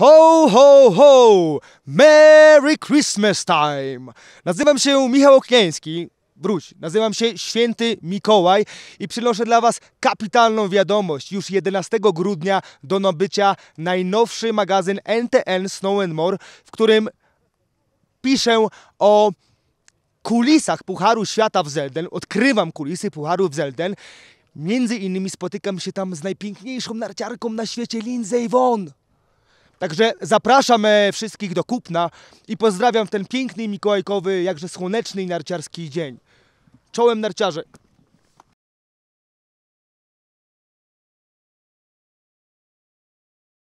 Ho, ho, ho! Merry Christmas time! Nazywam się Michał Okniański. Wróć, nazywam się Święty Mikołaj i przynoszę dla Was kapitalną wiadomość. Już 11 grudnia do nabycia najnowszy magazyn NTN Snow and More, w którym piszę o kulisach Pucharu Świata w Zelden. Odkrywam kulisy Pucharu w Zelden. Między innymi spotykam się tam z najpiękniejszą narciarką na świecie, Lindsay Vonn. Także zapraszam e, wszystkich do kupna i pozdrawiam w ten piękny mikołajkowy, jakże słoneczny i narciarski dzień. Czołem narciarze!